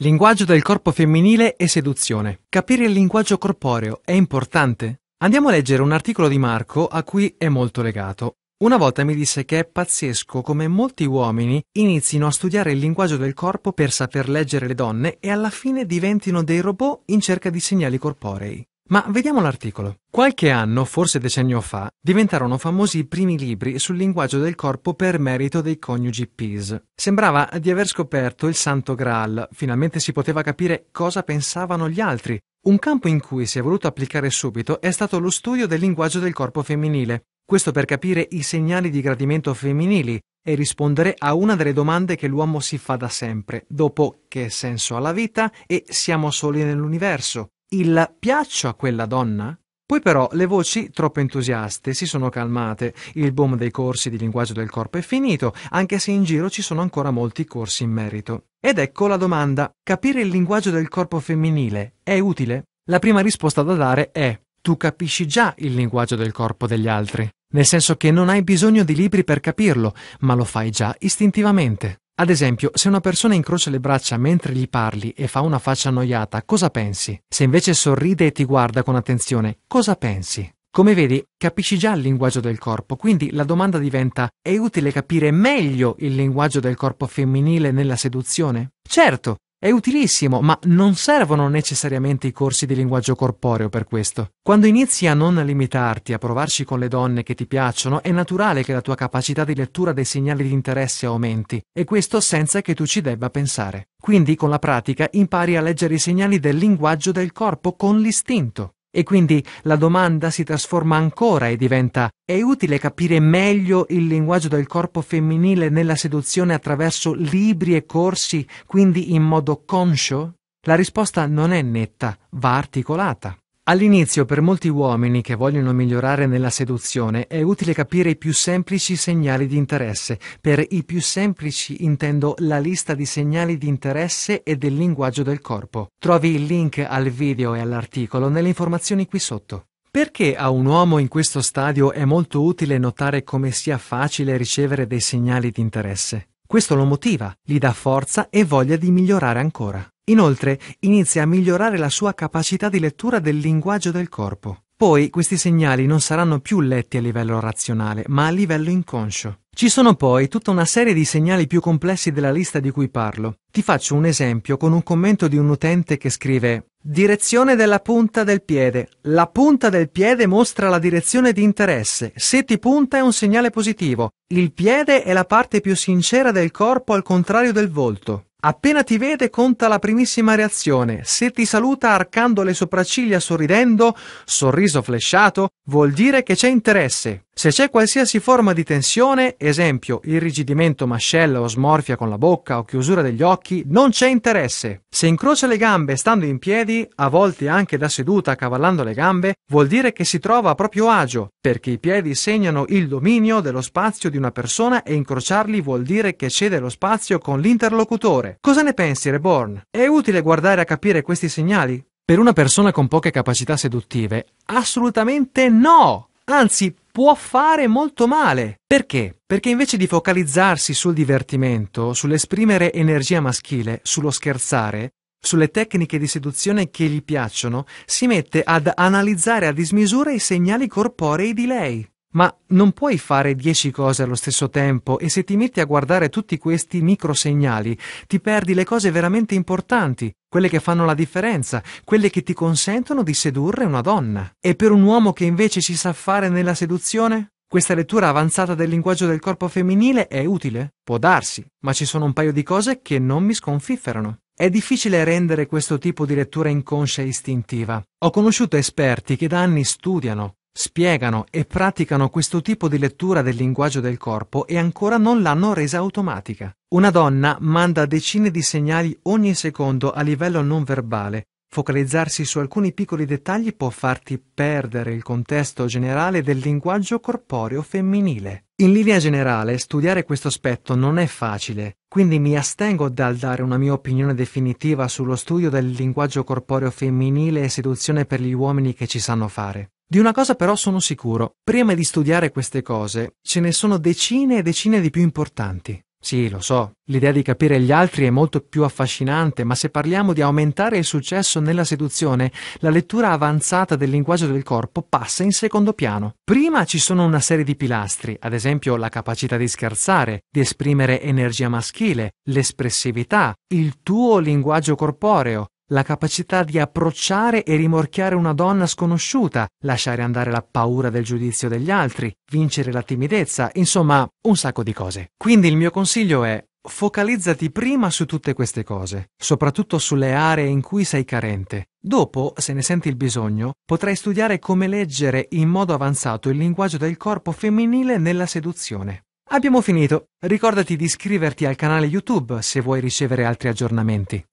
Linguaggio del corpo femminile e seduzione. Capire il linguaggio corporeo è importante? Andiamo a leggere un articolo di Marco a cui è molto legato. Una volta mi disse che è pazzesco come molti uomini inizino a studiare il linguaggio del corpo per saper leggere le donne e alla fine diventino dei robot in cerca di segnali corporei. Ma vediamo l'articolo. Qualche anno, forse decennio fa, diventarono famosi i primi libri sul linguaggio del corpo per merito dei coniugi Pease. Sembrava di aver scoperto il santo Graal, finalmente si poteva capire cosa pensavano gli altri. Un campo in cui si è voluto applicare subito è stato lo studio del linguaggio del corpo femminile. Questo per capire i segnali di gradimento femminili e rispondere a una delle domande che l'uomo si fa da sempre, dopo che senso ha la vita e siamo soli nell'universo il piaccio a quella donna? Poi però le voci troppo entusiaste si sono calmate, il boom dei corsi di linguaggio del corpo è finito, anche se in giro ci sono ancora molti corsi in merito. Ed ecco la domanda, capire il linguaggio del corpo femminile è utile? La prima risposta da dare è, tu capisci già il linguaggio del corpo degli altri, nel senso che non hai bisogno di libri per capirlo, ma lo fai già istintivamente. Ad esempio, se una persona incrocia le braccia mentre gli parli e fa una faccia annoiata, cosa pensi? Se invece sorride e ti guarda con attenzione, cosa pensi? Come vedi, capisci già il linguaggio del corpo, quindi la domanda diventa è utile capire meglio il linguaggio del corpo femminile nella seduzione? Certo, è utilissimo, ma non servono necessariamente i corsi di linguaggio corporeo per questo. Quando inizi a non limitarti a provarci con le donne che ti piacciono, è naturale che la tua capacità di lettura dei segnali di interesse aumenti, e questo senza che tu ci debba pensare. Quindi con la pratica impari a leggere i segnali del linguaggio del corpo con l'istinto. E quindi la domanda si trasforma ancora e diventa è utile capire meglio il linguaggio del corpo femminile nella seduzione attraverso libri e corsi, quindi in modo conscio? La risposta non è netta, va articolata. All'inizio per molti uomini che vogliono migliorare nella seduzione è utile capire i più semplici segnali di interesse. Per i più semplici intendo la lista di segnali di interesse e del linguaggio del corpo. Trovi il link al video e all'articolo nelle informazioni qui sotto. Perché a un uomo in questo stadio è molto utile notare come sia facile ricevere dei segnali di interesse? Questo lo motiva, gli dà forza e voglia di migliorare ancora. Inoltre inizia a migliorare la sua capacità di lettura del linguaggio del corpo. Poi questi segnali non saranno più letti a livello razionale, ma a livello inconscio. Ci sono poi tutta una serie di segnali più complessi della lista di cui parlo. Ti faccio un esempio con un commento di un utente che scrive Direzione della punta del piede. La punta del piede mostra la direzione di interesse. Se ti punta è un segnale positivo. Il piede è la parte più sincera del corpo al contrario del volto. Appena ti vede conta la primissima reazione. Se ti saluta arcando le sopracciglia sorridendo, sorriso flesciato, vuol dire che c'è interesse. Se c'è qualsiasi forma di tensione, esempio irrigidimento mascella o smorfia con la bocca o chiusura degli occhi, non c'è interesse. Se incrocia le gambe stando in piedi, a volte anche da seduta cavallando le gambe, vuol dire che si trova a proprio agio, perché i piedi segnano il dominio dello spazio di una persona e incrociarli vuol dire che cede lo spazio con l'interlocutore errore. Cosa ne pensi, Reborn? È utile guardare a capire questi segnali? Per una persona con poche capacità seduttive, assolutamente no! Anzi, può fare molto male. Perché? Perché invece di focalizzarsi sul divertimento, sull'esprimere energia maschile, sullo scherzare, sulle tecniche di seduzione che gli piacciono, si mette ad analizzare a dismisura i segnali corporei di lei. Ma non puoi fare dieci cose allo stesso tempo e se ti metti a guardare tutti questi microsegnali ti perdi le cose veramente importanti, quelle che fanno la differenza, quelle che ti consentono di sedurre una donna. E per un uomo che invece ci sa fare nella seduzione? Questa lettura avanzata del linguaggio del corpo femminile è utile? Può darsi, ma ci sono un paio di cose che non mi sconfifferano. È difficile rendere questo tipo di lettura inconscia e istintiva. Ho conosciuto esperti che da anni studiano, spiegano e praticano questo tipo di lettura del linguaggio del corpo e ancora non l'hanno resa automatica. Una donna manda decine di segnali ogni secondo a livello non verbale. Focalizzarsi su alcuni piccoli dettagli può farti perdere il contesto generale del linguaggio corporeo femminile. In linea generale, studiare questo aspetto non è facile, quindi mi astengo dal dare una mia opinione definitiva sullo studio del linguaggio corporeo femminile e seduzione per gli uomini che ci sanno fare. Di una cosa però sono sicuro, prima di studiare queste cose ce ne sono decine e decine di più importanti. Sì, lo so, l'idea di capire gli altri è molto più affascinante, ma se parliamo di aumentare il successo nella seduzione, la lettura avanzata del linguaggio del corpo passa in secondo piano. Prima ci sono una serie di pilastri, ad esempio la capacità di scherzare, di esprimere energia maschile, l'espressività, il tuo linguaggio corporeo, la capacità di approcciare e rimorchiare una donna sconosciuta, lasciare andare la paura del giudizio degli altri, vincere la timidezza, insomma, un sacco di cose. Quindi il mio consiglio è focalizzati prima su tutte queste cose, soprattutto sulle aree in cui sei carente. Dopo, se ne senti il bisogno, potrai studiare come leggere in modo avanzato il linguaggio del corpo femminile nella seduzione. Abbiamo finito. Ricordati di iscriverti al canale YouTube se vuoi ricevere altri aggiornamenti.